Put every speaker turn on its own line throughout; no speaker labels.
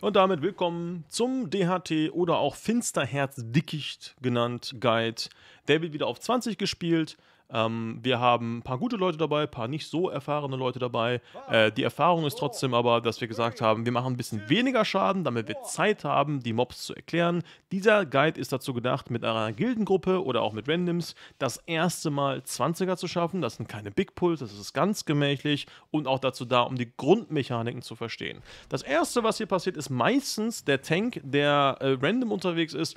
Und damit willkommen zum DHT oder auch Finsterherz Dickicht genannt Guide. Der wird wieder auf 20 gespielt. Ähm, wir haben ein paar gute Leute dabei, ein paar nicht so erfahrene Leute dabei. Äh, die Erfahrung ist trotzdem oh. aber, dass wir gesagt haben, wir machen ein bisschen weniger Schaden, damit wir Zeit haben, die Mobs zu erklären. Dieser Guide ist dazu gedacht, mit einer Gildengruppe oder auch mit Randoms das erste Mal 20er zu schaffen. Das sind keine Big Pulls, das ist ganz gemächlich und auch dazu da, um die Grundmechaniken zu verstehen. Das erste, was hier passiert, ist meistens der Tank, der äh, random unterwegs ist,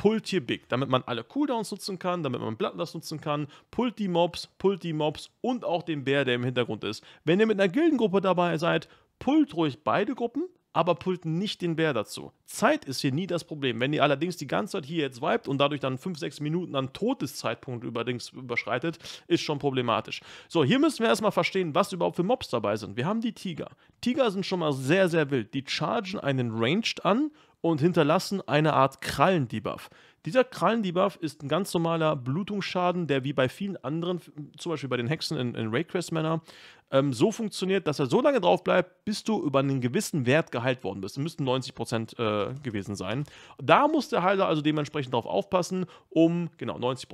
pullt hier big, damit man alle Cooldowns nutzen kann, damit man Bloodlust nutzen kann, pullt die Mobs, pullt die Mobs und auch den Bär, der im Hintergrund ist. Wenn ihr mit einer Gildengruppe dabei seid, pullt ruhig beide Gruppen, aber pullt nicht den Bär dazu. Zeit ist hier nie das Problem. Wenn ihr allerdings die ganze Zeit hier jetzt vibet und dadurch dann 5, 6 Minuten an Todeszeitpunkt übrigens überschreitet, ist schon problematisch. So, hier müssen wir erstmal verstehen, was überhaupt für Mobs dabei sind. Wir haben die Tiger. Tiger sind schon mal sehr, sehr wild. Die chargen einen Ranged an und hinterlassen eine Art Krallendebuff. Dieser Krallendebuff ist ein ganz normaler Blutungsschaden, der wie bei vielen anderen, zum Beispiel bei den Hexen in, in Rayquest-Männer, ähm, so funktioniert, dass er so lange drauf bleibt, bis du über einen gewissen Wert geheilt worden bist. Es müssten 90 äh, gewesen sein. Da muss der Heiler also dementsprechend darauf aufpassen, um, genau, 90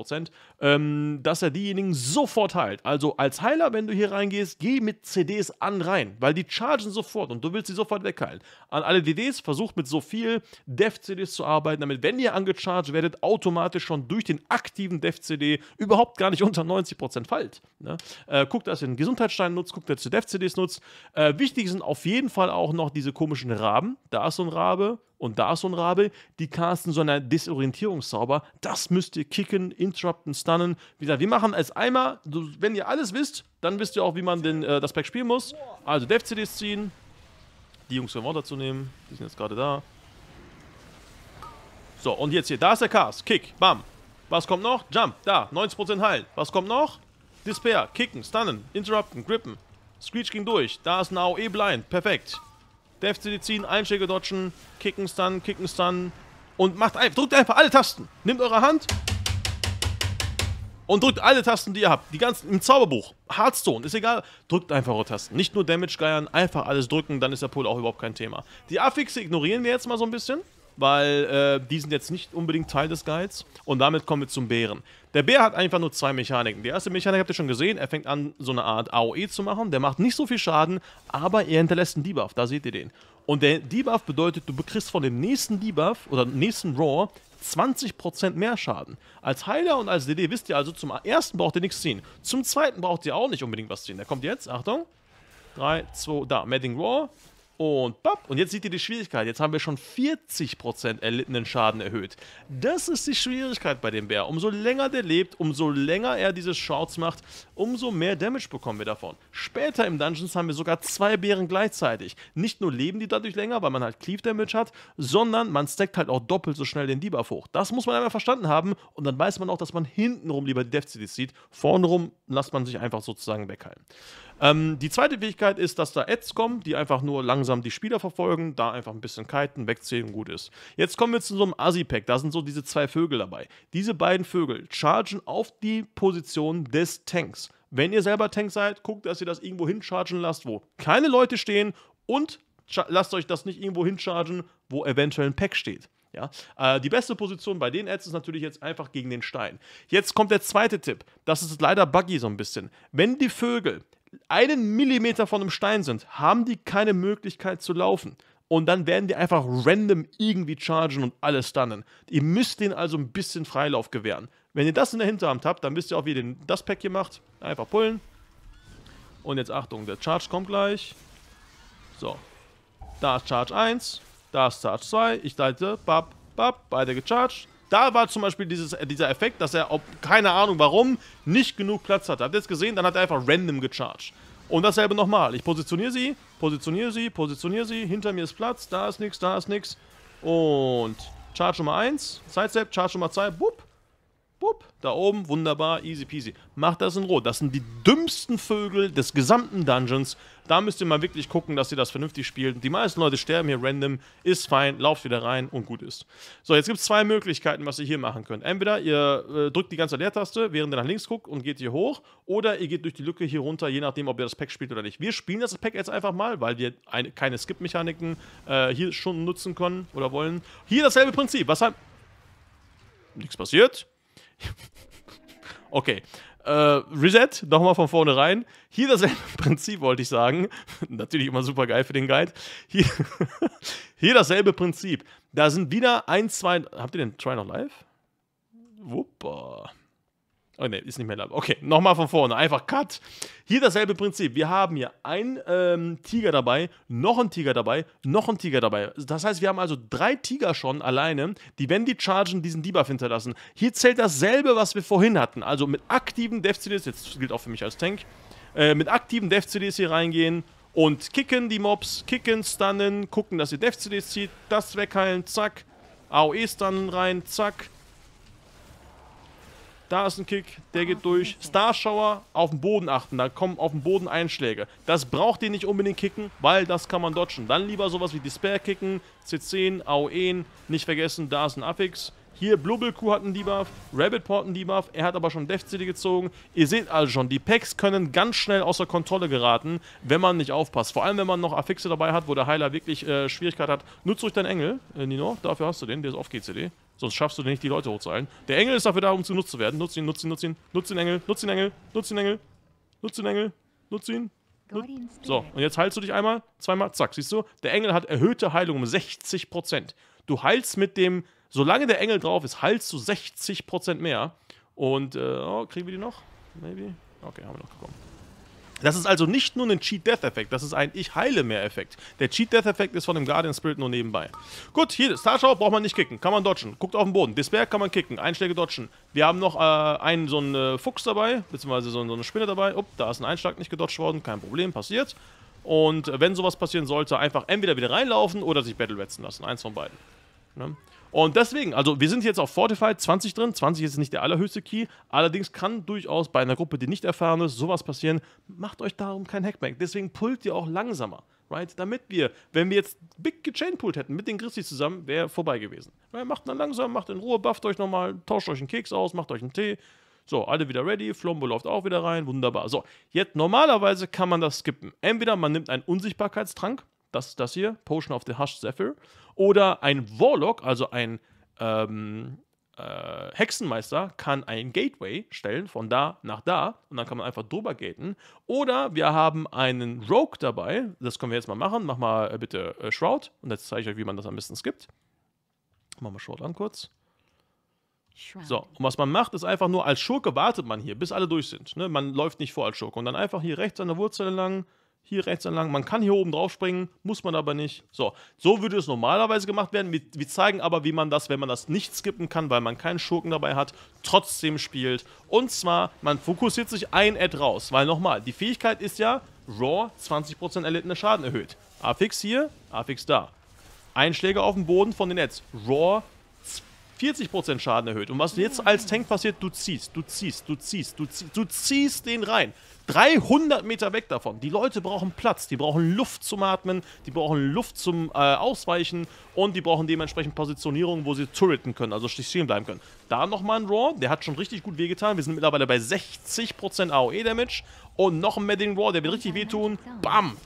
ähm, dass er diejenigen sofort heilt. Also als Heiler, wenn du hier reingehst, geh mit CDs an rein, weil die chargen sofort und du willst sie sofort wegheilen. An alle DDs versucht mit so viel Dev-CDs zu arbeiten, damit, wenn ihr angecharged werdet, automatisch schon durch den aktiven Dev-CD überhaupt gar nicht unter 90 Prozent fallt. Ne? Äh, guckt, dass ihr einen Gesundheitsstein nutzt nutzt, guckt, wer ZDF-CDs nutzt. Äh, wichtig sind auf jeden Fall auch noch diese komischen Raben. Da ist so ein Rabe und da ist so ein Rabe. Die casten so eine Desorientierungszauber. Das müsst ihr kicken, interrupten, stunnen. Wie gesagt, wir machen es einmal. Wenn ihr alles wisst, dann wisst ihr auch, wie man den, äh, das Pack spielen muss. Also Dev-CDs ziehen. Die Jungs können wir auch dazu nehmen. Die sind jetzt gerade da. So, und jetzt hier. Da ist der Cast. Kick. Bam. Was kommt noch? Jump. Da. 90% Heil. Was kommt noch? Despair, kicken, stunnen, interrupten, grippen. Screech ging durch. Da ist ein AOE blind. Perfekt. Death FCD ziehen, Einschläge dodgen, kicken, stunnen, kicken, stunnen. Und macht einfach, drückt einfach alle Tasten. Nehmt eure Hand und drückt alle Tasten, die ihr habt. Die ganzen im Zauberbuch. Hearthstone, ist egal. Drückt einfach eure Tasten. Nicht nur Damage geiern, einfach alles drücken, dann ist der Pull auch überhaupt kein Thema. Die Affixe ignorieren wir jetzt mal so ein bisschen weil äh, die sind jetzt nicht unbedingt Teil des Guides. Und damit kommen wir zum Bären. Der Bär hat einfach nur zwei Mechaniken. Die erste Mechanik habt ihr schon gesehen, er fängt an, so eine Art AOE zu machen. Der macht nicht so viel Schaden, aber er hinterlässt einen Debuff, da seht ihr den. Und der Debuff bedeutet, du bekriegst von dem nächsten Debuff oder nächsten Raw 20% mehr Schaden. Als Heiler und als DD wisst ihr also, zum ersten braucht ihr nichts ziehen. Zum zweiten braucht ihr auch nicht unbedingt was ziehen. Der kommt jetzt, Achtung. 3, 2, da, Madding Raw. Und bapp, und jetzt seht ihr die Schwierigkeit. Jetzt haben wir schon 40% erlittenen Schaden erhöht. Das ist die Schwierigkeit bei dem Bär. Umso länger der lebt, umso länger er diese Shorts macht, umso mehr Damage bekommen wir davon. Später im Dungeons haben wir sogar zwei Bären gleichzeitig. Nicht nur leben die dadurch länger, weil man halt Cleave Damage hat, sondern man stackt halt auch doppelt so schnell den Debuff hoch. Das muss man einmal verstanden haben und dann weiß man auch, dass man hintenrum lieber die Death Cities sieht. Vornrum lässt man sich einfach sozusagen weghalten. Ähm, die zweite Fähigkeit ist, dass da Ads kommen, die einfach nur langsam die Spieler verfolgen, da einfach ein bisschen kiten, wegziehen, gut ist. Jetzt kommen wir zu so einem Asi-Pack, da sind so diese zwei Vögel dabei. Diese beiden Vögel chargen auf die Position des Tanks. Wenn ihr selber Tank seid, guckt, dass ihr das irgendwo hinchargen lasst, wo keine Leute stehen und lasst euch das nicht irgendwo hinchargen, wo eventuell ein Pack steht. Ja? Äh, die beste Position bei den Ads ist natürlich jetzt einfach gegen den Stein. Jetzt kommt der zweite Tipp. Das ist leider buggy so ein bisschen. Wenn die Vögel einen Millimeter von einem Stein sind, haben die keine Möglichkeit zu laufen. Und dann werden die einfach random irgendwie chargen und alles stunnen. Ihr müsst denen also ein bisschen Freilauf gewähren. Wenn ihr das in der Hinterhand habt, dann wisst ihr auch, wie ihr das Pack hier macht. Einfach pullen. Und jetzt Achtung, der Charge kommt gleich. So. Da ist Charge 1. Da ist Charge 2. Ich leite, bap, bap, beide gecharged. Da war zum Beispiel dieses, äh, dieser Effekt, dass er, ob, keine Ahnung warum, nicht genug Platz hatte. Habt ihr es gesehen? Dann hat er einfach random gecharged. Und dasselbe nochmal. Ich positioniere sie, positioniere sie, positioniere sie. Hinter mir ist Platz, da ist nichts, da ist nichts. Und Charge Nummer 1, Sidestep, Charge Nummer 2, bup, bup. Da oben, wunderbar, easy peasy. Macht das in Rot. Das sind die dümmsten Vögel des gesamten Dungeons. Da müsst ihr mal wirklich gucken, dass ihr das vernünftig spielt. Die meisten Leute sterben hier random, ist fein, lauft wieder rein und gut ist. So, jetzt gibt es zwei Möglichkeiten, was ihr hier machen könnt. Entweder ihr äh, drückt die ganze Leertaste, während ihr nach links guckt und geht hier hoch, oder ihr geht durch die Lücke hier runter, je nachdem, ob ihr das Pack spielt oder nicht. Wir spielen das Pack jetzt einfach mal, weil wir eine, keine Skip-Mechaniken äh, hier schon nutzen können oder wollen. Hier dasselbe Prinzip. Was hat. Nichts passiert. okay. Äh, Reset, nochmal von vorne rein. Hier dasselbe Prinzip, wollte ich sagen. Natürlich immer super geil für den Guide. Hier, hier dasselbe Prinzip. Da sind wieder ein, zwei. Habt ihr den Try noch live? Wuppa. Oh ne, ist nicht mehr erlaubt. Okay, nochmal von vorne, einfach Cut. Hier dasselbe Prinzip. Wir haben hier einen ähm, Tiger dabei, noch einen Tiger dabei, noch einen Tiger dabei. Das heißt, wir haben also drei Tiger schon alleine, die, wenn die chargen, diesen Debuff hinterlassen. Hier zählt dasselbe, was wir vorhin hatten. Also mit aktiven Death CDs, jetzt gilt auch für mich als Tank, äh, mit aktiven Death CDs hier reingehen und kicken die Mobs, kicken, stunnen, gucken, dass ihr Death CDs zieht, das wegheilen, zack. AOE stunnen rein, zack. Da ist ein Kick, der geht durch. Starshower, auf den Boden achten, da kommen auf den Boden Einschläge. Das braucht ihr nicht unbedingt kicken, weil das kann man dodgen. Dann lieber sowas wie Despair kicken, C10, AOE, Nicht vergessen, da ist ein Affix. Hier Blubbelkuh hat einen Debuff, Rabbitport einen Debuff, er hat aber schon Death City gezogen. Ihr seht also schon, die Packs können ganz schnell außer Kontrolle geraten, wenn man nicht aufpasst. Vor allem, wenn man noch Affixe dabei hat, wo der Heiler wirklich äh, Schwierigkeit hat. Nutze ruhig deinen Engel, äh, Nino, dafür hast du den, der ist auf GCD. Sonst schaffst du nicht, die Leute hochzuhalten. Der Engel ist dafür da, um zu nutzt zu werden. Nutz ihn, nutz ihn, nutz ihn. Nutz den Engel, nutz den Engel, nutz den Engel. Nutz den Engel, nutz ihn. Nutz So, und jetzt heilst du dich einmal, zweimal, zack. Siehst du, der Engel hat erhöhte Heilung um 60%. Du heilst mit dem, solange der Engel drauf ist, heilst du 60% mehr. Und, äh, oh, kriegen wir die noch? Maybe? Okay, haben wir noch bekommen. Das ist also nicht nur ein Cheat-Death-Effekt, das ist ein Ich-heile-mehr-Effekt. Der Cheat-Death-Effekt ist von dem Guardian Spirit nur nebenbei. Gut, hier, Starshow braucht man nicht kicken, kann man dodgen. Guckt auf den Boden. Despair kann man kicken, Einschläge dodgen. Wir haben noch äh, einen, so einen äh, Fuchs dabei, beziehungsweise so, so eine Spinne dabei. Upp, da ist ein Einschlag nicht gedodged worden, kein Problem, passiert. Und wenn sowas passieren sollte, einfach entweder wieder reinlaufen oder sich Battle wetzen lassen. Eins von beiden. Ne? Und deswegen, also wir sind jetzt auf Fortified 20 drin. 20 ist nicht der allerhöchste Key. Allerdings kann durchaus bei einer Gruppe, die nicht erfahren ist, sowas passieren. Macht euch darum kein Hackback. Deswegen pullt ihr auch langsamer. Right? Damit wir, wenn wir jetzt Big Chainpooled hätten mit den Grizzlies zusammen, wäre vorbei gewesen. Right? Macht dann langsam, macht in Ruhe, bufft euch nochmal, tauscht euch einen Keks aus, macht euch einen Tee. So, alle wieder ready, Flombo läuft auch wieder rein, wunderbar. So, jetzt normalerweise kann man das skippen. Entweder man nimmt einen Unsichtbarkeitstrank, das ist das hier, Potion of the Hushed Zephyr, oder ein Warlock, also ein ähm, äh, Hexenmeister, kann ein Gateway stellen von da nach da und dann kann man einfach drüber gaten. Oder wir haben einen Rogue dabei, das können wir jetzt mal machen. Mach mal äh, bitte äh, Shroud und jetzt zeige ich euch, wie man das am besten skippt. Machen wir Shroud an kurz. So, und was man macht, ist einfach nur, als Schurke wartet man hier, bis alle durch sind. Ne? Man läuft nicht vor als Schurke. Und dann einfach hier rechts an der Wurzel lang, hier rechts entlang. Man kann hier oben drauf springen, muss man aber nicht. So, so würde es normalerweise gemacht werden. Wir, wir, zeigen aber, wie man das, wenn man das nicht skippen kann, weil man keinen Schurken dabei hat, trotzdem spielt. Und zwar, man fokussiert sich ein Ad raus. Weil nochmal, die Fähigkeit ist ja, Raw 20% erlittener Schaden erhöht. Affix hier, Affix da. Einschläge auf dem Boden von den Ads. Raw 40% Schaden erhöht. Und was jetzt als Tank passiert, du ziehst, du ziehst, du ziehst, du ziehst, du ziehst den rein. 300 Meter weg davon. Die Leute brauchen Platz, die brauchen Luft zum Atmen, die brauchen Luft zum äh, Ausweichen und die brauchen dementsprechend Positionierung, wo sie turreten können, also stehen bleiben können. Da nochmal ein Raw, der hat schon richtig gut wehgetan. Wir sind mittlerweile bei 60% AOE-Damage und noch ein Medding Raw, der wird richtig wehtun. Bam!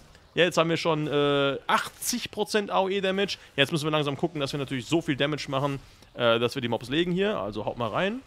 Ja, jetzt haben wir schon äh, 80% AOE-Damage. Jetzt müssen wir langsam gucken, dass wir natürlich so viel Damage machen, äh, dass wir die Mobs legen hier. Also haut mal rein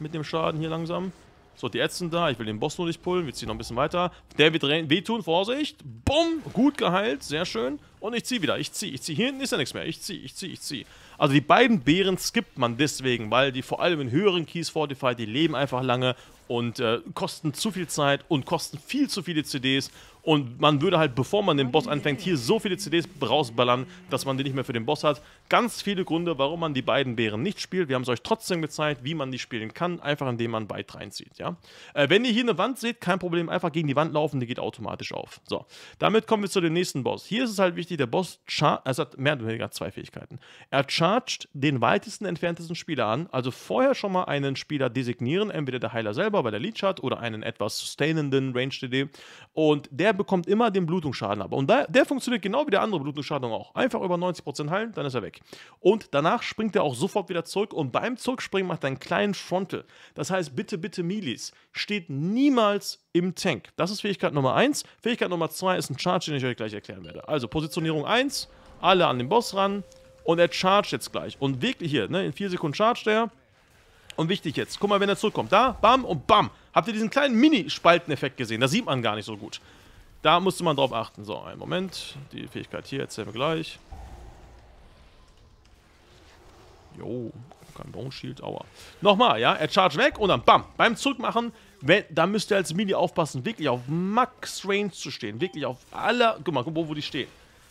mit dem Schaden hier langsam. So, die Ätzen da. Ich will den Boss nur nicht pullen. Wir ziehen noch ein bisschen weiter. Der wird wehtun. Vorsicht. Bumm. Gut geheilt. Sehr schön. Und ich ziehe wieder. Ich ziehe. Ich ziehe. Hier hinten ist ja nichts mehr. Ich ziehe. Ich ziehe. Ich ziehe. Also die beiden Bären skippt man deswegen, weil die vor allem in höheren Keys Fortify, die leben einfach lange und äh, kosten zu viel Zeit und kosten viel zu viele CDs. Und man würde halt, bevor man den Boss anfängt, hier so viele CDs rausballern, dass man die nicht mehr für den Boss hat. Ganz viele Gründe, warum man die beiden Bären nicht spielt. Wir haben es euch trotzdem gezeigt, wie man die spielen kann, einfach indem man weit reinzieht. Ja? Äh, wenn ihr hier eine Wand seht, kein Problem, einfach gegen die Wand laufen, die geht automatisch auf. So, damit kommen wir zu dem nächsten Boss. Hier ist es halt wichtig, der Boss also hat mehr oder weniger zwei Fähigkeiten. Er chargt den weitesten, entferntesten Spieler an, also vorher schon mal einen Spieler designieren, entweder der Heiler selber Sniper, weil er Leech hat, oder einen etwas sustainenden Range DD. Und der bekommt immer den Blutungsschaden aber. Und da, der funktioniert genau wie der andere Blutungsschaden auch. Einfach über 90% heilen, dann ist er weg. Und danach springt er auch sofort wieder zurück und beim Zurückspringen macht er einen kleinen Frontal. Das heißt, bitte, bitte, Milis, steht niemals im Tank. Das ist Fähigkeit Nummer 1. Fähigkeit Nummer 2 ist ein Charge, den ich euch gleich erklären werde. Also Positionierung 1, alle an den Boss ran und er chargt jetzt gleich. Und wirklich hier, ne, in 4 Sekunden chargt er. Und wichtig jetzt, guck mal, wenn er zurückkommt. Da, bam und bam. Habt ihr diesen kleinen Mini-Spalteneffekt gesehen? Da sieht man gar nicht so gut. Da musste man drauf achten. So, einen Moment. Die Fähigkeit hier erzählen wir gleich. Jo, kein Bone Shield, aua. Nochmal, ja, er charge weg und dann bam. Beim Zurückmachen, wenn, da müsst ihr als Mini aufpassen, wirklich auf Max Range zu stehen. Wirklich auf aller, guck mal, guck mal, wo die stehen.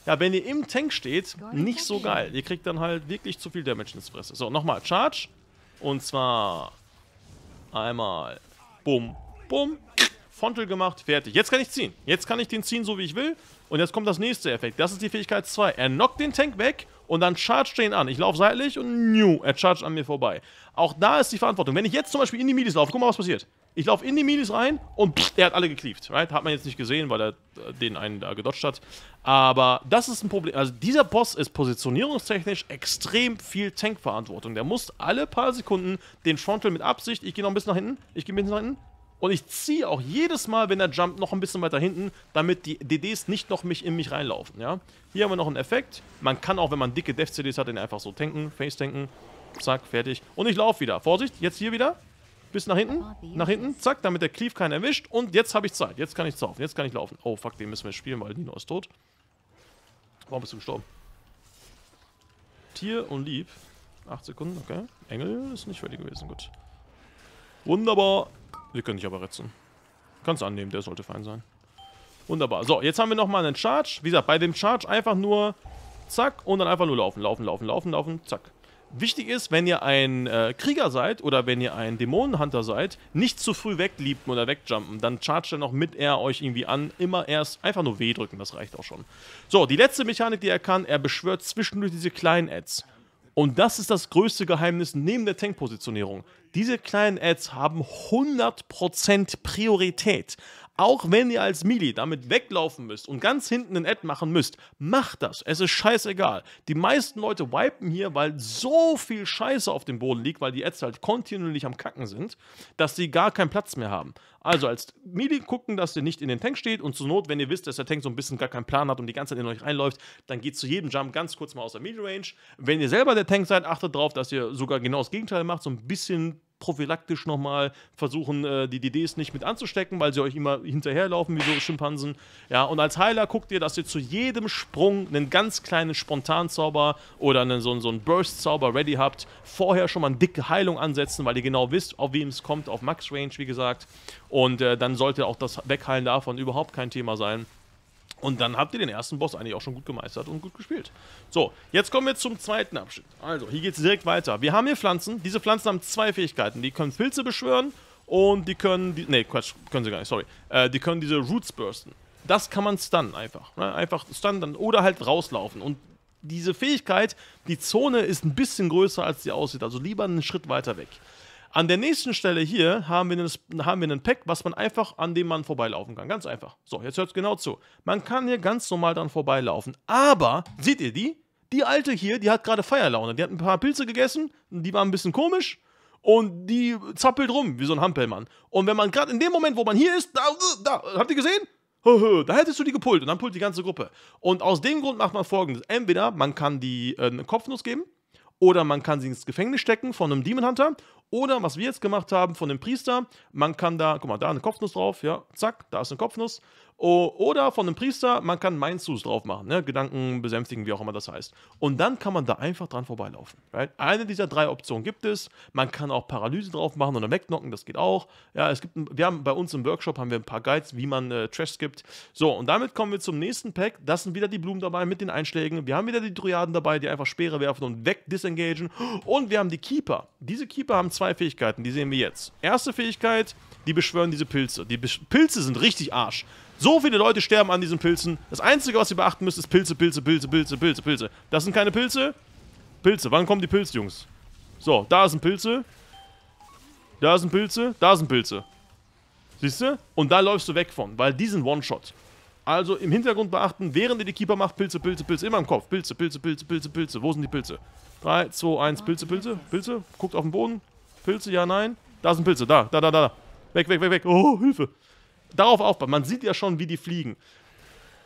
Ja, wenn ihr im Tank steht, nicht so geil. Ihr kriegt dann halt wirklich zu viel Damage ins Fresse. So, nochmal, Charge. Und zwar einmal bumm, bumm, Fontel gemacht, fertig. Jetzt kann ich ziehen. Jetzt kann ich den ziehen, so wie ich will. Und jetzt kommt das nächste Effekt. Das ist die Fähigkeit 2. Er knockt den Tank weg und dann chargt den an. Ich laufe seitlich und new, er chargt an mir vorbei. Auch da ist die Verantwortung. Wenn ich jetzt zum Beispiel in die Midis laufe, guck mal, was passiert. Ich laufe in die Midis rein und pff, der hat alle gekleeft. Right? Hat man jetzt nicht gesehen, weil er äh, den einen da gedodged hat. Aber das ist ein Problem. Also dieser Boss ist positionierungstechnisch extrem viel Tankverantwortung. Der muss alle paar Sekunden den Frontal mit Absicht, ich gehe noch ein bisschen nach hinten, ich gehe ein bisschen nach hinten, und ich ziehe auch jedes Mal, wenn er jumpt, noch ein bisschen weiter hinten, damit die DDs nicht noch mich in mich reinlaufen, ja. Hier haben wir noch einen Effekt. Man kann auch, wenn man dicke death cds hat, den einfach so tanken, face-tanken. Zack, fertig. Und ich laufe wieder. Vorsicht, jetzt hier wieder. Bis nach hinten, nach hinten, zack, damit der Cleave keinen erwischt. Und jetzt habe ich Zeit. Jetzt kann ich laufen, jetzt kann ich laufen. Oh, fuck, den müssen wir spielen, weil Nino ist tot. Warum bist du gestorben? Tier und Lieb. 8 Sekunden, okay. Engel ist nicht fertig gewesen, gut. Wunderbar. Wir können dich aber retzen. Kannst annehmen, der sollte fein sein. Wunderbar. So, jetzt haben wir nochmal einen Charge. Wie gesagt, bei dem Charge einfach nur zack und dann einfach nur laufen, laufen, laufen, laufen, laufen, zack. Wichtig ist, wenn ihr ein äh, Krieger seid oder wenn ihr ein Dämonenhunter seid, nicht zu früh wegliebten oder wegjumpen. Dann charge er noch mit er euch irgendwie an. Immer erst einfach nur W drücken, das reicht auch schon. So, die letzte Mechanik, die er kann, er beschwört zwischendurch diese kleinen Ads. Und das ist das größte Geheimnis neben der Tankpositionierung. Diese kleinen Ads haben 100% Priorität. Auch wenn ihr als Mili damit weglaufen müsst und ganz hinten ein Ad machen müsst, macht das. Es ist scheißegal. Die meisten Leute wipen hier, weil so viel Scheiße auf dem Boden liegt, weil die Ads halt kontinuierlich am Kacken sind, dass sie gar keinen Platz mehr haben. Also als Mili gucken, dass ihr nicht in den Tank steht und zur Not, wenn ihr wisst, dass der Tank so ein bisschen gar keinen Plan hat und die ganze Zeit in euch reinläuft, dann geht zu jedem Jump ganz kurz mal aus der Mili-Range. Wenn ihr selber der Tank seid, achtet darauf, dass ihr sogar genau das Gegenteil macht, so ein bisschen prophylaktisch nochmal versuchen, äh, die DDs nicht mit anzustecken, weil sie euch immer hinterherlaufen wie so Schimpansen. Ja, und als Heiler guckt ihr, dass ihr zu jedem Sprung einen ganz kleinen Spontanzauber oder einen, so, so einen Burst-Zauber ready habt. Vorher schon mal eine dicke Heilung ansetzen, weil ihr genau wisst, auf wem es kommt, auf Max-Range, wie gesagt. Und äh, dann sollte auch das Wegheilen davon überhaupt kein Thema sein. Und dann habt ihr den ersten Boss eigentlich auch schon gut gemeistert und gut gespielt. So, jetzt kommen wir zum zweiten Abschnitt. Also, hier geht es direkt weiter. Wir haben hier Pflanzen. Diese Pflanzen haben zwei Fähigkeiten. Die können Filze beschwören und die können... Die, nee, Quatsch, können sie gar nicht, sorry. Äh, die können diese Roots bursten. Das kann man stunnen einfach. Ne? Einfach stunnen oder halt rauslaufen. Und diese Fähigkeit, die Zone ist ein bisschen größer, als sie aussieht. Also lieber einen Schritt weiter weg. An der nächsten Stelle hier haben wir, einen, haben wir einen Pack, was man einfach an dem Mann vorbeilaufen kann. Ganz einfach. So, jetzt hört es genau zu. Man kann hier ganz normal dran vorbeilaufen. Aber, seht ihr die? Die alte hier, die hat gerade Feierlaune. Die hat ein paar Pilze gegessen, die waren ein bisschen komisch und die zappelt rum wie so ein Hampelmann. Und wenn man gerade in dem Moment, wo man hier ist, da, da, habt ihr gesehen? Da hättest du die gepult und dann pult die ganze Gruppe. Und aus dem Grund macht man folgendes: Entweder man kann die äh, eine Kopfnuss geben oder man kann sie ins Gefängnis stecken von einem Demon Hunter oder was wir jetzt gemacht haben von dem Priester, man kann da, guck mal, da eine Kopfnuss drauf, ja, zack, da ist eine Kopfnuss. Oh, oder von einem Priester, man kann Mindsus drauf machen, ne? Gedanken besänftigen, wie auch immer das heißt. Und dann kann man da einfach dran vorbeilaufen. Right? Eine dieser drei Optionen gibt es. Man kann auch Paralyse drauf machen oder wegnocken, das geht auch. Ja, es gibt, wir haben bei uns im Workshop haben wir ein paar Guides, wie man äh, Trash skippt. So, und damit kommen wir zum nächsten Pack. Das sind wieder die Blumen dabei mit den Einschlägen. Wir haben wieder die Triaden dabei, die einfach Speere werfen und weg disengagen. Und wir haben die Keeper. Diese Keeper haben zwei Fähigkeiten, die sehen wir jetzt. Erste Fähigkeit, die beschwören diese Pilze. Die Besch Pilze sind richtig Arsch. So viele Leute sterben an diesen Pilzen. Das Einzige, was ihr beachten müsst, ist Pilze, Pilze, Pilze, Pilze, Pilze, Pilze. Das sind keine Pilze. Pilze. Wann kommen die Pilze, Jungs? So, da sind Pilze. Da sind Pilze. Da sind Pilze. Siehst du? Und da läufst du weg von, weil die sind One-Shot. Also im Hintergrund beachten, während ihr die Keeper macht, Pilze, Pilze, Pilze, immer im Kopf. Pilze, Pilze, Pilze, Pilze, Pilze. Wo sind die Pilze? 3, 2, 1, Pilze, Pilze, Pilze. Guckt auf den Boden. Pilze, ja, nein. Da sind Pilze, da, da, da, da. Weg, weg, weg, weg. Oh, Hilfe. Darauf aufbauen. Man sieht ja schon, wie die fliegen.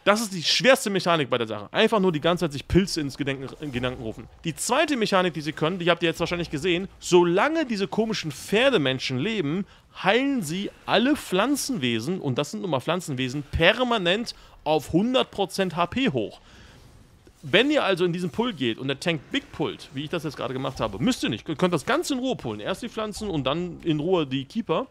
Das ist die schwerste Mechanik bei der Sache. Einfach nur die ganze Zeit sich Pilze ins Gedenken, in Gedanken rufen. Die zweite Mechanik, die sie können, die habt ihr jetzt wahrscheinlich gesehen, solange diese komischen Pferdemenschen leben, heilen sie alle Pflanzenwesen, und das sind nun mal Pflanzenwesen, permanent auf 100% HP hoch. Wenn ihr also in diesen Pull geht und der Tank Big pullt, wie ich das jetzt gerade gemacht habe, müsst ihr nicht. Ihr könnt das ganz in Ruhe pullen. Erst die Pflanzen und dann in Ruhe die Keeper.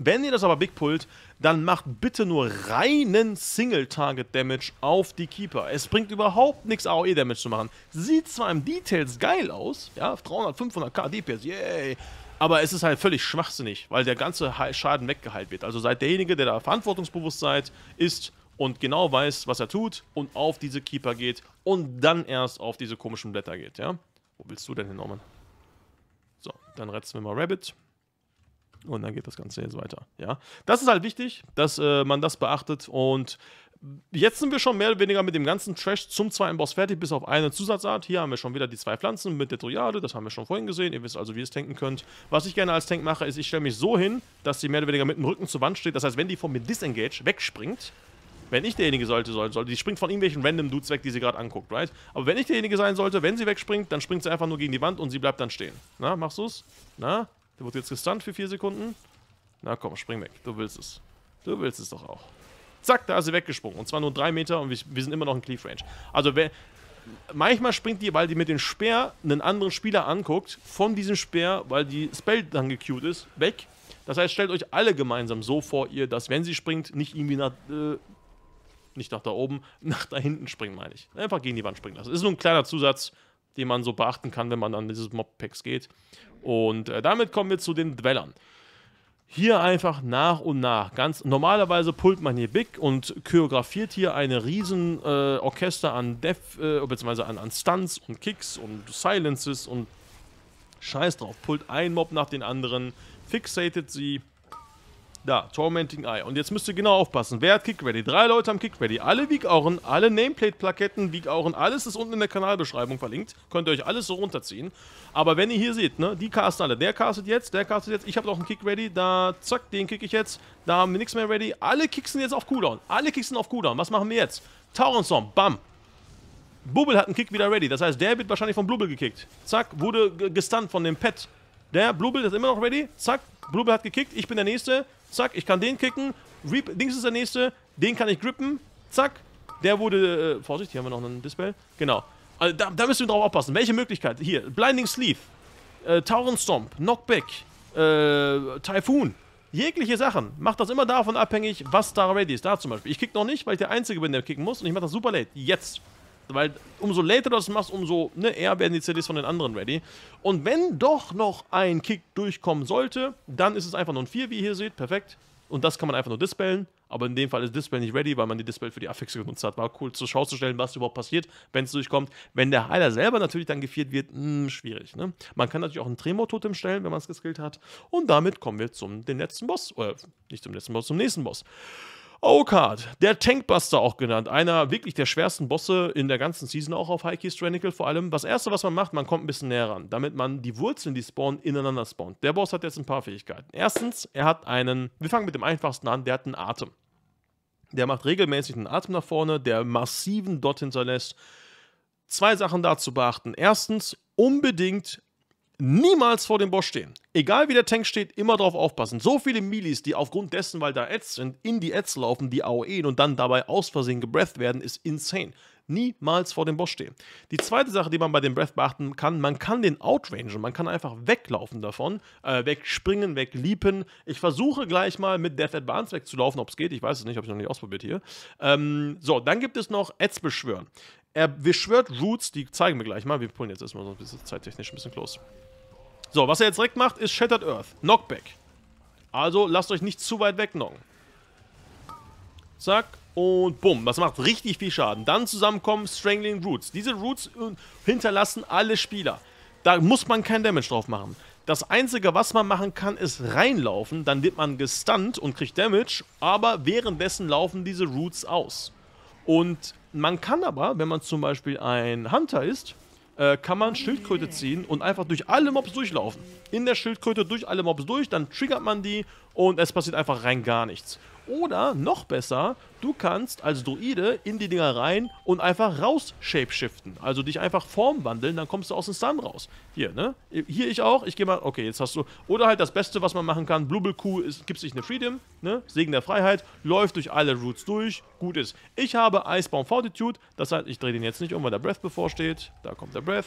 Wenn ihr das aber big pullt, dann macht bitte nur reinen Single-Target-Damage auf die Keeper. Es bringt überhaupt nichts, AOE-Damage zu machen. Sieht zwar im Details geil aus, ja, 300, 500k DPS, yay, aber es ist halt völlig schwachsinnig, weil der ganze Schaden weggeheilt wird. Also seid derjenige, der da verantwortungsbewusst seid, ist und genau weiß, was er tut und auf diese Keeper geht und dann erst auf diese komischen Blätter geht, ja. Wo willst du denn hin, Norman? So, dann retzen wir mal Rabbit. Und dann geht das Ganze jetzt weiter. Ja, das ist halt wichtig, dass äh, man das beachtet. Und jetzt sind wir schon mehr oder weniger mit dem ganzen Trash zum zweiten Boss fertig, bis auf eine Zusatzart. Hier haben wir schon wieder die zwei Pflanzen mit der Triade, das haben wir schon vorhin gesehen. Ihr wisst also, wie ihr es tanken könnt. Was ich gerne als Tank mache, ist, ich stelle mich so hin, dass sie mehr oder weniger mit dem Rücken zur Wand steht. Das heißt, wenn die von mir disengage, wegspringt, wenn ich derjenige sollte, sollen sollte, die springt von irgendwelchen random Dudes weg, die sie gerade anguckt, right? Aber wenn ich derjenige sein sollte, wenn sie wegspringt, dann springt sie einfach nur gegen die Wand und sie bleibt dann stehen. Na, machst du's? Na? Der wurde jetzt gestunt für 4 Sekunden. Na komm, spring weg. Du willst es. Du willst es doch auch. Zack, da ist sie weggesprungen. Und zwar nur 3 Meter und wir, sind immer noch in Cleave Range. Also wer, manchmal springt die, weil die mit dem Speer einen anderen Spieler anguckt, von diesem Speer, weil die Spell dann gecued ist, weg. Das heißt, stellt euch alle gemeinsam so vor ihr, dass wenn sie springt, nicht irgendwie nach, äh, nicht nach da oben, nach da hinten springen, meine ich. Einfach gegen die Wand springen lassen. Das Ist nur ein kleiner Zusatz, die man so beachten kann, wenn man an dieses Mob-Packs geht. Und äh, damit kommen wir zu den Dwellern. Hier einfach nach und nach. Ganz normalerweise pullt man hier Big und choreografiert hier eine riesen äh, Orchester an Def, äh, beziehungsweise an, an Stunts und Kicks und Silences und Scheiß drauf. Pullt ein Mob nach den anderen, fixatet sie da, Tormenting Eye. Und jetzt müsst ihr genau aufpassen. Wer hat Kick Ready? Drei Leute haben Kick Ready. Alle Wiegauren, alle Nameplate-Plaketten, Wiegauren, alles ist unten in der Kanalbeschreibung verlinkt. Könnt ihr euch alles so runterziehen. Aber wenn ihr hier seht, ne, die casten alle. Der castet jetzt, der castet jetzt. Ich habe noch einen Kick Ready. Da, zack, den kick ich jetzt. Da haben wir nichts mehr ready. Alle Kicks sind jetzt auf Cooldown. Alle Kicks sind auf Cooldown. Was machen wir jetzt? Taurenstorm, bam. Bubble hat einen Kick wieder ready. Das heißt, der wird wahrscheinlich von Blubbel gekickt. Zack, wurde gestunt von dem Pet. Der Blubbel ist immer noch ready. Zack, Blubbel hat gekickt. Ich bin der Nächste zack, ich kann den kicken, Reap, links ist der nächste, den kann ich grippen, zack, der wurde, äh, Vorsicht, hier haben wir noch einen Dispel, genau. Also da, da müssen wir drauf aufpassen, welche Möglichkeit, hier, Blinding Sleeve, äh, Tauren Stomp, Knockback, äh, Typhoon, jegliche Sachen, macht das immer davon abhängig, was da ready ist, da zum Beispiel. Ich kick noch nicht, weil ich der Einzige bin, der kicken muss und ich mache das super late, jetzt. Weil umso later du das machst, umso ne, eher werden die CDs von den anderen ready. Und wenn doch noch ein Kick durchkommen sollte, dann ist es einfach nur ein 4, wie ihr hier seht. Perfekt. Und das kann man einfach nur dispellen. Aber in dem Fall ist Dispel nicht ready, weil man die Dispel für die Affixe genutzt hat. War cool zur Schau zu stellen, was überhaupt passiert, wenn es durchkommt. Wenn der Heiler selber natürlich dann geviert wird, mh, hm, schwierig. Ne? Man kann natürlich auch einen Tremor-Totem stellen, wenn man es geskillt hat. Und damit kommen wir zum den letzten Boss. Oder äh, nicht zum letzten Boss, zum nächsten Boss. Okard, der Tankbuster auch genannt, einer wirklich der schwersten Bosse in der ganzen Season, auch auf High Keys Stranical vor allem. Das erste, was man macht, man kommt ein bisschen näher ran, damit man die Wurzeln, die spawnen, ineinander spawnt. Der Boss hat jetzt ein paar Fähigkeiten. Erstens, er hat einen, wir fangen mit dem einfachsten an, der hat einen Atem. Der macht regelmäßig einen Atem nach vorne, der massiven Dot hinterlässt. Zwei Sachen dazu beachten. Erstens, unbedingt niemals vor dem Boss stehen. Egal wie der Tank steht, immer drauf aufpassen. So viele Milis, die aufgrund dessen, weil da Ads sind, in die Ads laufen, die AOE und dann dabei aus Versehen gebreatht werden, ist insane. Niemals vor dem Boss stehen. Die zweite Sache, die man bei dem Breath beachten kann, man kann den outrangen, man kann einfach weglaufen davon, äh, wegspringen, wegliepen. Ich versuche gleich mal mit Death Advance wegzulaufen, ob es geht, ich weiß es nicht, habe ich noch nicht ausprobiert hier. Ähm, so, dann gibt es noch Ads beschwören. Er beschwört Roots, die zeigen wir gleich mal. Wir pullen jetzt erstmal so ein bisschen zeittechnisch ein bisschen close. So, was er jetzt direkt macht, ist Shattered Earth. Knockback. Also lasst euch nicht zu weit wegnocken. Zack. Und bumm. Das macht richtig viel Schaden. Dann zusammenkommen Strangling Roots. Diese Roots äh, hinterlassen alle Spieler. Da muss man kein Damage drauf machen. Das Einzige, was man machen kann, ist reinlaufen. Dann wird man gestunt und kriegt Damage. Aber währenddessen laufen diese Roots aus. Und man kann aber, wenn man zum Beispiel ein Hunter ist, äh, kann man Schildkröte ziehen und einfach durch alle Mobs durchlaufen. In der Schildkröte durch alle Mobs durch, dann triggert man die und es passiert einfach rein gar nichts. Oder noch besser, du kannst als Druide in die Dinger rein und einfach raus shapeshiften. Also dich einfach formwandeln, dann kommst du aus dem Sun raus. Hier, ne? Hier ich auch. Ich gehe mal. Okay, jetzt hast du. Oder halt das Beste, was man machen kann: Blubbelkuh gibt sich eine Freedom, ne? Segen der Freiheit, läuft durch alle Roots durch. Gut ist. Ich habe Eisbaum Fortitude. Das heißt, ich drehe den jetzt nicht um, weil der Breath bevorsteht. Da kommt der Breath.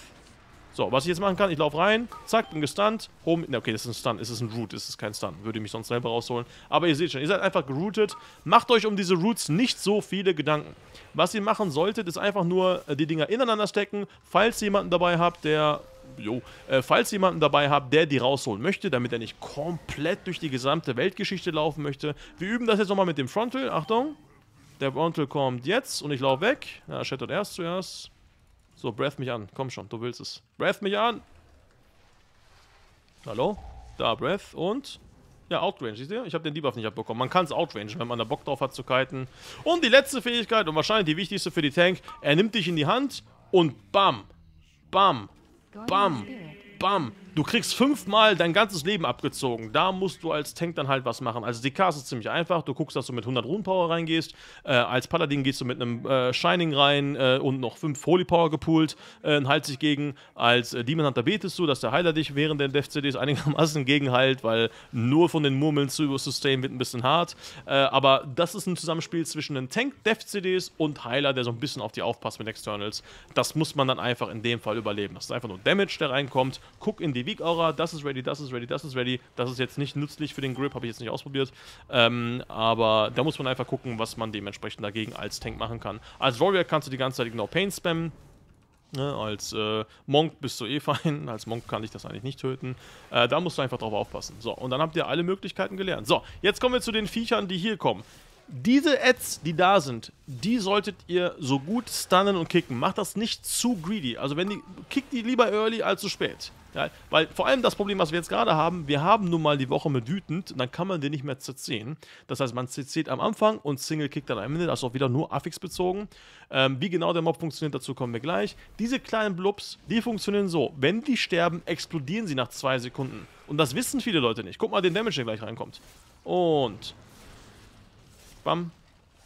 So, was ich jetzt machen kann, ich laufe rein, zack, bin gestunt, home, ne, okay, das ist ein Stunt, es ist ein Root, es ist kein Stunt, würde mich sonst selber rausholen. Aber ihr seht schon, ihr seid einfach geroutet, macht euch um diese Roots nicht so viele Gedanken. Was ihr machen solltet, ist einfach nur äh, die Dinger ineinander stecken, falls ihr jemanden dabei habt, der Jo. Äh, falls jemanden dabei habt, der die rausholen möchte, damit er nicht komplett durch die gesamte Weltgeschichte laufen möchte. Wir üben das jetzt nochmal mit dem Frontal. Achtung. Der Frontal kommt jetzt und ich laufe weg. Ja, shattert erst zuerst. So, breath mich an. Komm schon, du willst es. Breath mich an! Hallo? Da, Breath und... Ja, Outrange, siehst du? Ich habe den Debuff nicht abbekommen. Man kann es outrangen, wenn man da Bock drauf hat zu kiten. Und die letzte Fähigkeit und wahrscheinlich die wichtigste für die Tank. Er nimmt dich in die Hand und bam, bam, bam, bam. Du kriegst fünfmal dein ganzes Leben abgezogen. Da musst du als Tank dann halt was machen. Also die DK ist ziemlich einfach. Du guckst, dass du mit 100 Rune reingehst. Äh, als Paladin gehst du mit einem äh, Shining rein äh, und noch 5 Holy Power gepoolt. Äh, halt sich gegen. Als äh, Demon Hunter betest du, dass der Heiler dich während der Dev-CDs einigermaßen gegenhält, weil nur von den Murmeln zu sustain wird ein bisschen hart. Äh, aber das ist ein Zusammenspiel zwischen einem Tank, Dev-CDs und Heiler, der so ein bisschen auf die aufpasst mit Externals. Das muss man dann einfach in dem Fall überleben. Das ist einfach nur Damage, der reinkommt. Guck in die Weak-Aura, das ist ready, das ist ready, das ist ready. Das ist jetzt nicht nützlich für den Grip, habe ich jetzt nicht ausprobiert. Ähm, aber da muss man einfach gucken, was man dementsprechend dagegen als Tank machen kann. Als Warrior kannst du die ganze Zeit genau Pain spammen. Ne, als äh, Monk bist du eh fein, als Monk kann ich das eigentlich nicht töten. Äh, da musst du einfach drauf aufpassen. So, und dann habt ihr alle Möglichkeiten gelernt. So, jetzt kommen wir zu den Viechern, die hier kommen diese Ads, die da sind, die solltet ihr so gut stunnen und kicken. Macht das nicht zu greedy. Also wenn die, kickt die lieber early als zu spät. Ja, weil vor allem das Problem, was wir jetzt gerade haben, wir haben nun mal die Woche mit wütend, dann kann man den nicht mehr CCen. Das heißt, man CCt am Anfang und Single kickt dann am Ende, das ist auch wieder nur Affix bezogen. Ähm, wie genau der Mob funktioniert, dazu kommen wir gleich. Diese kleinen Blobs, die funktionieren so, wenn die sterben, explodieren sie nach zwei Sekunden. Und das wissen viele Leute nicht. Guck mal den Damage, der gleich reinkommt. Und Bam,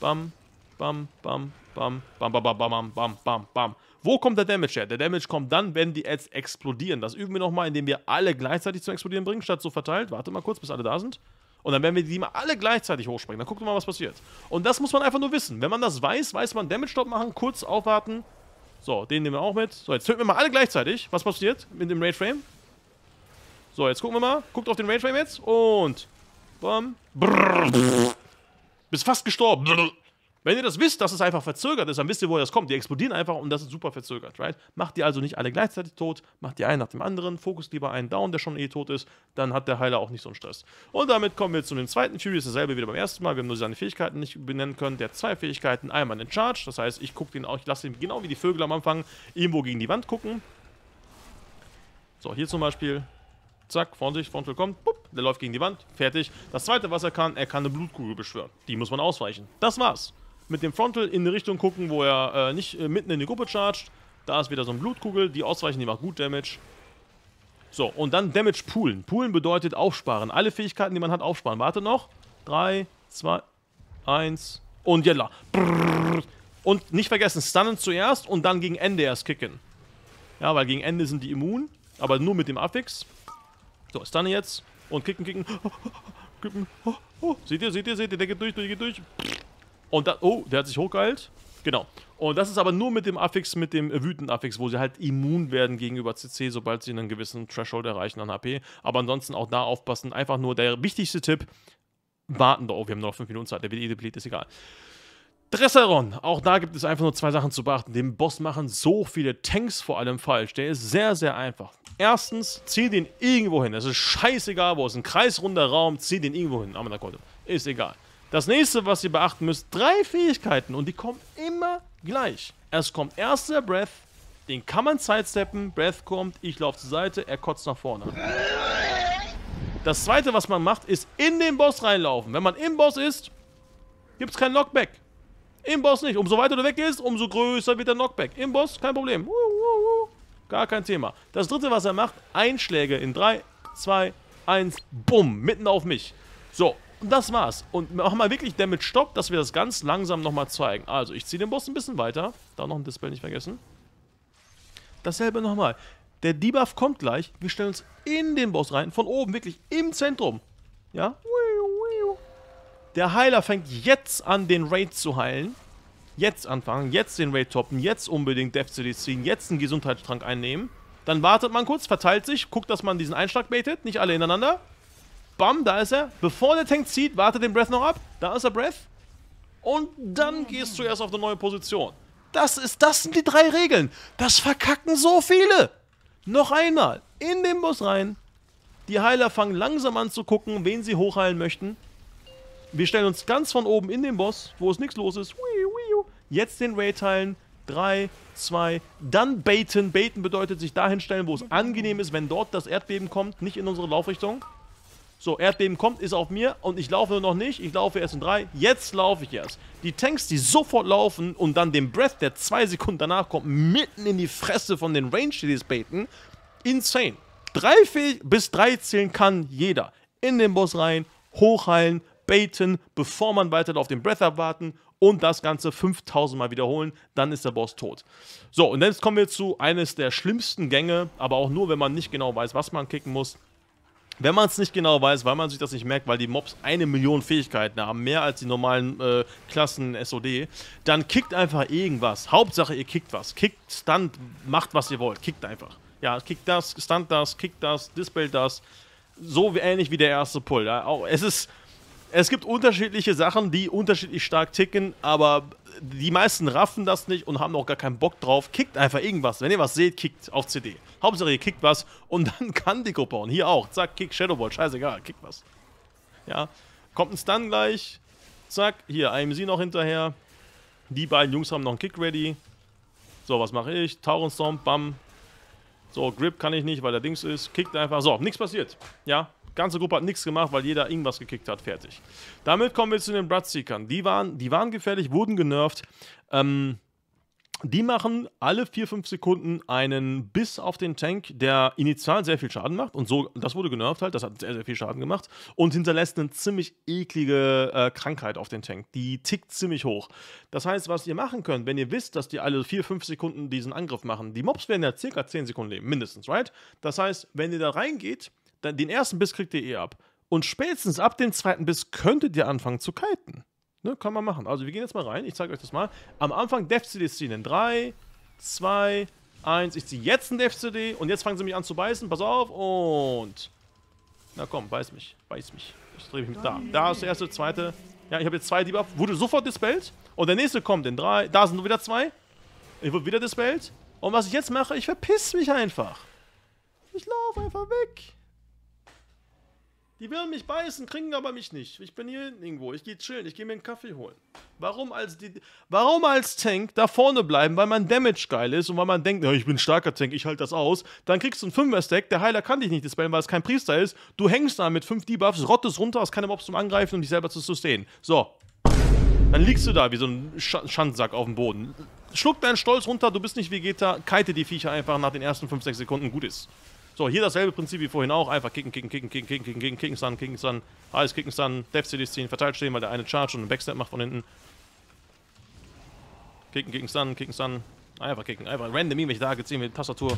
bam, bam, bam, bam, bam, bam, bam, bam, bam, bam, bam. Wo kommt der Damage her? Der Damage kommt dann, wenn die Ads explodieren. Das üben wir nochmal, indem wir alle gleichzeitig zum Explodieren bringen, statt so verteilt. Warte mal kurz, bis alle da sind. Und dann werden wir die mal alle gleichzeitig hochspringen. Dann guckt mal, was passiert. Und das muss man einfach nur wissen. Wenn man das weiß, weiß man, Damage Stop machen, kurz aufwarten. So, den nehmen wir auch mit. So, jetzt töten wir mal alle gleichzeitig. Was passiert mit dem Raid Frame? So, jetzt gucken wir mal. Guckt auf den Raid Frame jetzt. Und... Bam. Brrr. Bist fast gestorben. Wenn ihr das wisst, dass es einfach verzögert ist, dann wisst ihr, woher das kommt. Die explodieren einfach und das ist super verzögert, right? Macht die also nicht alle gleichzeitig tot, macht die einen nach dem anderen, fokus lieber einen down, der schon eh tot ist, dann hat der Heiler auch nicht so einen Stress. Und damit kommen wir zu dem zweiten Fury, ist dasselbe wie beim ersten Mal, wir haben nur seine Fähigkeiten nicht benennen können. Der hat zwei Fähigkeiten, einmal den Charge, das heißt, ich gucke den auch, ich lasse ihn genau wie die Vögel am Anfang irgendwo gegen die Wand gucken. So, hier zum Beispiel, zack, von sich, Frontal kommt, bupp, der läuft gegen die Wand, fertig. Das zweite, was er kann, er kann eine Blutkugel beschwören. Die muss man ausweichen. Das war's. Mit dem Frontal in eine Richtung gucken, wo er äh, nicht äh, mitten in die Gruppe chargt. Da ist wieder so eine Blutkugel, die ausweichen, die macht gut Damage. So, und dann Damage poolen. Poolen bedeutet aufsparen. Alle Fähigkeiten, die man hat, aufsparen. Warte noch. 3, 2, 1 und yalla. Und nicht vergessen, stunnen zuerst und dann gegen Ende erst kicken. Ja, weil gegen Ende sind die immun, aber nur mit dem Affix. So, ist dann jetzt. Und kicken, kicken. Oh, oh oh, oh, oh, seht ihr, seht ihr, seht ihr, der geht durch, durch, geht durch. Und da, oh, der hat sich hochgeheilt. Genau. Und das ist aber nur mit dem Affix, mit dem wütenden Affix, wo sie halt immun werden gegenüber CC, sobald sie einen gewissen Threshold erreichen an HP. Aber ansonsten auch da aufpassen. Einfach nur der wichtigste Tipp: warten. doch. Oh, wir haben nur noch 5 Minuten Zeit. Der wird eh depleted, ist egal. Dresseron, auch da gibt es einfach nur zwei Sachen zu beachten. Dem Boss machen so viele Tanks vor allem falsch. Der ist sehr, sehr einfach. Erstens, zieh den irgendwo hin. Es ist scheißegal, wo es ist. Ein kreisrunder Raum, zieh den irgendwo hin. Amanakoto. Ist egal. Das nächste, was ihr beachten müsst, drei Fähigkeiten und die kommen immer gleich. Es kommt erst der Breath, den kann man sidesteppen, Breath kommt, ich laufe zur Seite, er kotzt nach vorne. Das zweite, was man macht, ist in den Boss reinlaufen. Wenn man im Boss ist, gibt es kein Knockback. Im Boss nicht. Umso weiter du weg gehst, umso größer wird der Knockback. Im Boss, kein Problem. Uh. Gar kein Thema. Das dritte, was er macht, Einschläge in 3, 2, 1, bumm, mitten auf mich. So, und das war's. Und machen wir wirklich Damage Stopp, dass wir das ganz langsam nochmal zeigen. Also, ich ziehe den Boss ein bisschen weiter. Da noch ein Dispel nicht vergessen. Dasselbe nochmal. Der Debuff kommt gleich. Wir stellen uns in den Boss rein. Von oben, wirklich im Zentrum. Ja? Der Heiler fängt jetzt an, den Raid zu heilen jetzt anfangen, jetzt den Raid toppen, jetzt unbedingt Death City ziehen, jetzt einen Gesundheitstrank einnehmen. Dann wartet man kurz, verteilt sich, guckt, dass man diesen Einschlag baitet, nicht alle ineinander. Bam, da ist er. Bevor der Tank zieht, wartet den Breath noch ab. Da ist der Breath. Und dann gehst du erst auf eine neue Position. Das, ist, das sind die drei Regeln. Das verkacken so viele. Noch einmal, in den Bus rein. Die Heiler fangen langsam an zu gucken, wen sie hochheilen möchten. Wir stellen uns ganz von oben in den Boss, wo es nichts los ist. Whee! jetzt den Raid teilen. 3, 2, dann baiten. Baten bedeutet sich dahin stellen, wo es angenehm ist, wenn dort das Erdbeben kommt, nicht in unsere Laufrichtung. So, Erdbeben kommt, ist auf mir und ich laufe nur noch nicht. Ich laufe erst in 3, jetzt laufe ich erst. Die Tanks, die sofort laufen und dann den Breath, der 2 Sekunden danach kommt, mitten in die Fresse von den Range, die es baiten. Insane. Drei bis 3 zählen kann jeder. In den Boss rein, hochheilen, baiten, bevor man weiter auf den Breath abwarten und das Ganze 5000 Mal wiederholen, dann ist der Boss tot. So, und jetzt kommen wir zu eines der schlimmsten Gänge, aber auch nur, wenn man nicht genau weiß, was man kicken muss. Wenn man es nicht genau weiß, weil man sich das nicht merkt, weil die Mobs eine Million Fähigkeiten haben, mehr als die normalen äh, Klassen SOD, dann kickt einfach irgendwas. Hauptsache, ihr kickt was. Kickt, stunt, macht was ihr wollt. Kickt einfach. Ja, kickt das, stunt das, kickt das, dispel das. So ähnlich wie der erste Pull. Ja, auch, es ist es gibt unterschiedliche Sachen, die unterschiedlich stark ticken, aber die meisten raffen das nicht und haben auch gar keinen Bock drauf. Kickt einfach irgendwas. Wenn ihr was seht, kickt auf CD. Hauptsache ihr kickt was und dann kann die Gruppe und hier auch. Zack, kick Shadowball, scheißegal, kickt was. Ja, kommt ein Stun gleich. Zack, hier IMC noch hinterher. Die beiden Jungs haben noch einen Kick ready. So, was mache ich? Tauren Storm, bam. So, Grip kann ich nicht, weil der Dings ist. Kickt einfach. So, nichts passiert. Ja, ganze Gruppe hat nichts gemacht, weil jeder irgendwas gekickt hat. Fertig. Damit kommen wir zu den Bloodseekern. Die waren, die waren gefährlich, wurden genervt. Ähm, die machen alle 4-5 Sekunden einen Biss auf den Tank, der initial sehr viel Schaden macht. Und so, das wurde genervt halt, das hat sehr, sehr viel Schaden gemacht. Und hinterlässt eine ziemlich eklige äh, Krankheit auf den Tank. Die tickt ziemlich hoch. Das heißt, was ihr machen könnt, wenn ihr wisst, dass die alle 4-5 Sekunden diesen Angriff machen, die Mobs werden ja circa 10 Sekunden leben, mindestens, right? Das heißt, wenn ihr da reingeht, den ersten Biss kriegt ihr eh ab. Und spätestens ab dem zweiten Biss könntet ihr anfangen zu kiten. Ne, kann man machen. Also wir gehen jetzt mal rein. Ich zeige euch das mal. Am Anfang Def-CD ziehen. In 3, 2, 1. Ich ziehe jetzt einen Def-CD und jetzt fangen sie mich an zu beißen. Pass auf und... Na komm, beiß mich. Beiß mich. Ich drehe mich da. Da ist der erste, zweite. Ja, ich habe jetzt zwei Debuff. Wurde sofort dispelled. Und der nächste kommt in 3. Da sind nur wieder zwei. Ich wurde wieder dispelled. Und was ich jetzt mache, ich verpiss mich einfach. Ich laufe einfach weg. Die werden mich beißen, kriegen aber mich nicht. Ich bin hier hinten irgendwo. Ich gehe chillen. Ich gehe mir einen Kaffee holen. Warum als, die, warum als Tank da vorne bleiben, weil mein Damage geil ist und weil man denkt, ich bin ein starker Tank, ich halte das aus. Dann kriegst du einen 5er-Stack, der Heiler kann dich nicht dispellen, weil es kein Priester ist. Du hängst da mit 5 Debuffs, rottest runter, hast keine Mobs zum Angreifen um dich selber zu sustainen. So. Dann liegst du da wie so ein Sch Schandsack auf dem Boden. Schluck deinen Stolz runter, du bist nicht Vegeta, kite die Viecher einfach nach den ersten 5, 6 Sekunden, gut ist. So, hier dasselbe Prinzip wie vorhin auch. Einfach kicken, kicken, kicken, kicken, kicken, kicken, kicken, kicken, stun, kicken, stun. Alles kicken, stun, Death Cities ziehen, verteilt stehen, weil der eine Charge und einen Backstab macht von hinten. Kicken, kicken, stun, kicken, stun. Einfach kicken, einfach random irgendwelche Tage ziehen mit Tastatur.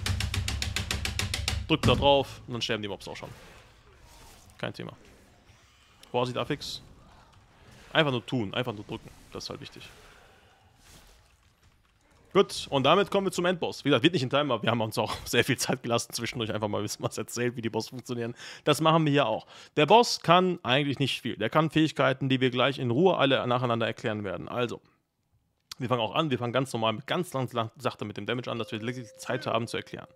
Drückt da drauf und dann sterben die Mobs auch schon. Kein Thema. Boah, sieht Affix. Einfach nur tun, einfach nur drücken. Das ist halt wichtig. Gut, und damit kommen wir zum Endboss. Wie gesagt, wird nicht in Timer. Wir haben uns auch sehr viel Zeit gelassen, zwischendurch einfach mal ein bisschen was erzählt, wie die Boss funktionieren. Das machen wir hier auch. Der Boss kann eigentlich nicht viel. Der kann Fähigkeiten, die wir gleich in Ruhe alle nacheinander erklären werden. Also, wir fangen auch an, wir fangen ganz normal mit ganz, ganz sachte mit dem Damage an, dass wir wirklich Zeit haben zu erklären.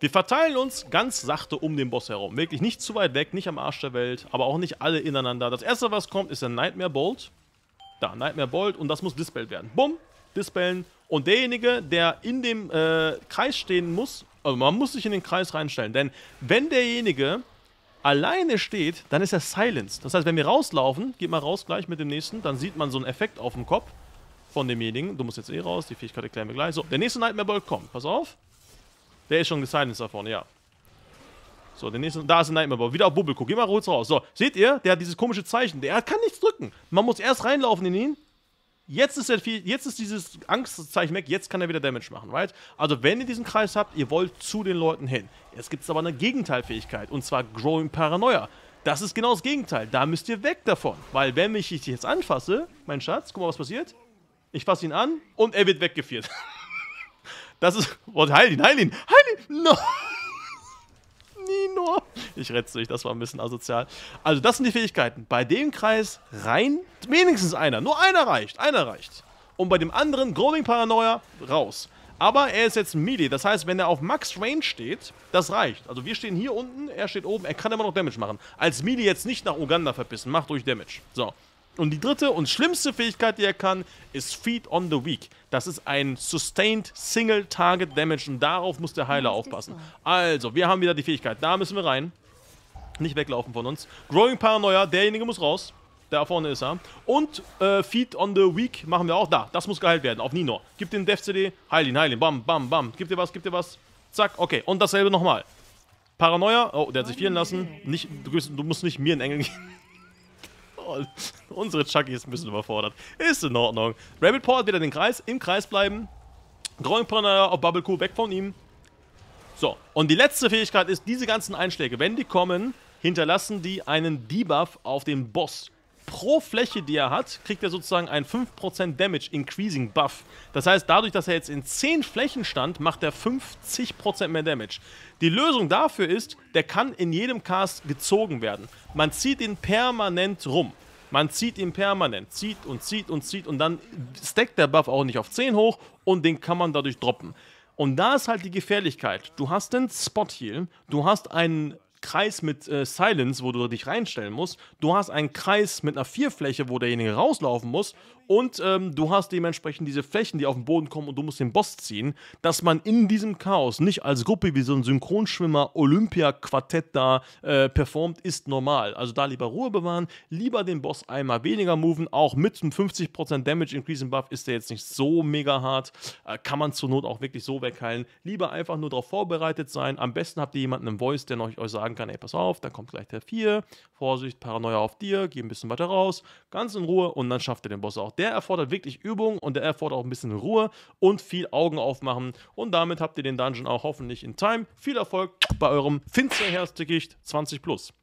Wir verteilen uns ganz sachte um den Boss herum. Wirklich nicht zu weit weg, nicht am Arsch der Welt, aber auch nicht alle ineinander. Das erste, was kommt, ist der Nightmare Bolt. Da, Nightmare Bolt und das muss dispelled werden. Bumm, dispellen. Und derjenige, der in dem äh, Kreis stehen muss, also man muss sich in den Kreis reinstellen, denn wenn derjenige alleine steht, dann ist er silenced. Das heißt, wenn wir rauslaufen, geht mal raus gleich mit dem nächsten, dann sieht man so einen Effekt auf dem Kopf von demjenigen. Du musst jetzt eh raus, die Fähigkeit erklären wir gleich. So, der nächste Nightmare Bolt kommt, pass auf. Der ist schon gesilenced da vorne, ja. So, der nächste, da ist ein Nightmare Bolt. Wieder auf Bubble, guck, geh mal kurz raus. So, seht ihr, der hat dieses komische Zeichen, der kann nichts drücken. Man muss erst reinlaufen in ihn, Jetzt ist, er viel, jetzt ist dieses Angstzeichen weg, jetzt kann er wieder Damage machen, right? Also wenn ihr diesen Kreis habt, ihr wollt zu den Leuten hin. Jetzt gibt es aber eine Gegenteilfähigkeit, und zwar Growing Paranoia. Das ist genau das Gegenteil, da müsst ihr weg davon. Weil wenn ich dich jetzt anfasse, mein Schatz, guck mal, was passiert. Ich fasse ihn an und er wird weggeführt. Das ist, oh, heil ihn, heil ihn, heil ihn, no! Nino. Ich rätsel dich, das war ein bisschen asozial. Also, das sind die Fähigkeiten. Bei dem Kreis rein, wenigstens einer. Nur einer reicht, einer reicht. Und bei dem anderen, Growing Paranoia, raus. Aber er ist jetzt Melee, das heißt, wenn er auf Max Range steht, das reicht. Also wir stehen hier unten, er steht oben, er kann immer noch Damage machen. Als Melee jetzt nicht nach Uganda verpissen, macht durch Damage. So, und die dritte und schlimmste Fähigkeit, die er kann, ist Feed on the Weak. Das ist ein Sustained Single Target Damage und darauf muss der Heiler aufpassen. Also, wir haben wieder die Fähigkeit. Da müssen wir rein. Nicht weglaufen von uns. Growing Paranoia, derjenige muss raus. Da vorne ist er. Und äh, Feed on the Weak machen wir auch da. Das muss geheilt werden, auf Nino. Gib den Death CD, heil ihn, heil ihn. Bam, bam, bam. Gib dir was, gib dir was. Zack, okay. Und dasselbe nochmal. Paranoia. Oh, der hat sich vieren lassen. Nicht, du, du musst nicht mir in Engel gehen. Unsere Chucky ist ein bisschen überfordert. Ist in Ordnung. Rabbit Paw hat wieder den Kreis. Im Kreis bleiben. Growing Ponder auf Bubble Cool, weg von ihm. So, und die letzte Fähigkeit ist, diese ganzen Einschläge, wenn die kommen, hinterlassen die einen Debuff auf den Boss pro Fläche, die er hat, kriegt er sozusagen einen 5% Damage Increasing Buff. Das heißt, dadurch, dass er jetzt in 10 Flächen stand, macht er 50% mehr Damage. Die Lösung dafür ist, der kann in jedem Cast gezogen werden. Man zieht ihn permanent rum. Man zieht ihn permanent, zieht und zieht und zieht und dann stackt der Buff auch nicht auf 10 hoch und den kann man dadurch droppen. Und da ist halt die Gefährlichkeit. Du hast den Spot Heal, du hast einen Kreis mit äh, Silence, wo du dich reinstellen musst. Du hast einen Kreis mit einer Vierfläche, wo derjenige rauslaufen muss. Und ähm, du hast dementsprechend diese Flächen, die auf den Boden kommen und du musst den Boss ziehen, dass man in diesem Chaos nicht als Gruppe wie so ein Synchronschwimmer Olympia-Quartett da äh, performt, ist normal. Also da lieber Ruhe bewahren, lieber den Boss einmal weniger moven, auch mit einem 50% Damage Increase im Buff ist der jetzt nicht so mega hart, äh, kann man zur Not auch wirklich so wegheilen. Lieber einfach nur darauf vorbereitet sein, am besten habt ihr jemanden im Voice, der euch, euch sagen kann, ey, pass auf, da kommt gleich der 4, Vorsicht, Paranoia auf dir, geh ein bisschen weiter raus, ganz in Ruhe und dann schafft ihr den Boss auch der erfordert wirklich Übung und der erfordert auch ein bisschen Ruhe und viel Augen aufmachen. Und damit habt ihr den Dungeon auch hoffentlich in Time. Viel Erfolg bei eurem Finsterherzgedicht 20 Plus.